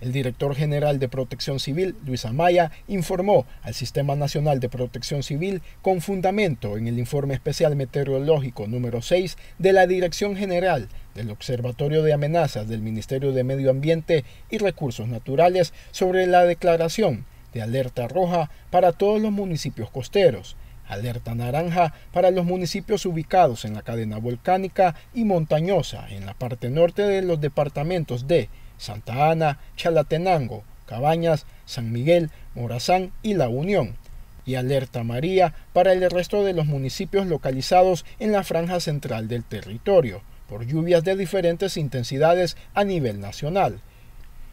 El director general de Protección Civil, Luis Amaya, informó al Sistema Nacional de Protección Civil con fundamento en el informe especial meteorológico número 6 de la Dirección General del Observatorio de Amenazas del Ministerio de Medio Ambiente y Recursos Naturales sobre la declaración de alerta roja para todos los municipios costeros, alerta naranja para los municipios ubicados en la cadena volcánica y montañosa en la parte norte de los departamentos de Santa Ana, Chalatenango, Cabañas, San Miguel, Morazán y La Unión, y alerta María para el resto de los municipios localizados en la franja central del territorio, por lluvias de diferentes intensidades a nivel nacional.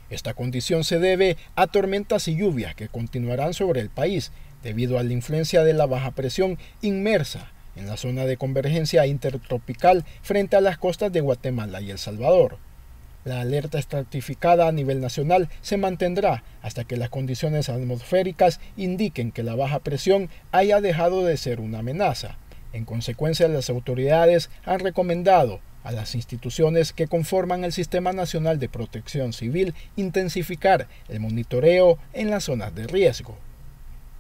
Esta condición se debe a tormentas y lluvias que continuarán sobre el país debido a la influencia de la baja presión inmersa en la zona de convergencia intertropical frente a las costas de Guatemala y El Salvador. La alerta estratificada a nivel nacional se mantendrá hasta que las condiciones atmosféricas indiquen que la baja presión haya dejado de ser una amenaza. En consecuencia, las autoridades han recomendado a las instituciones que conforman el Sistema Nacional de Protección Civil intensificar el monitoreo en las zonas de riesgo.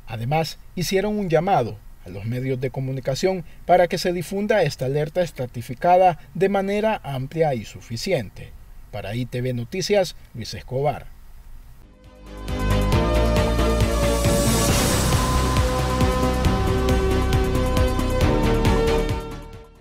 Además, hicieron un llamado a los medios de comunicación para que se difunda esta alerta estratificada de manera amplia y suficiente. Para ITV Noticias, Luis Escobar.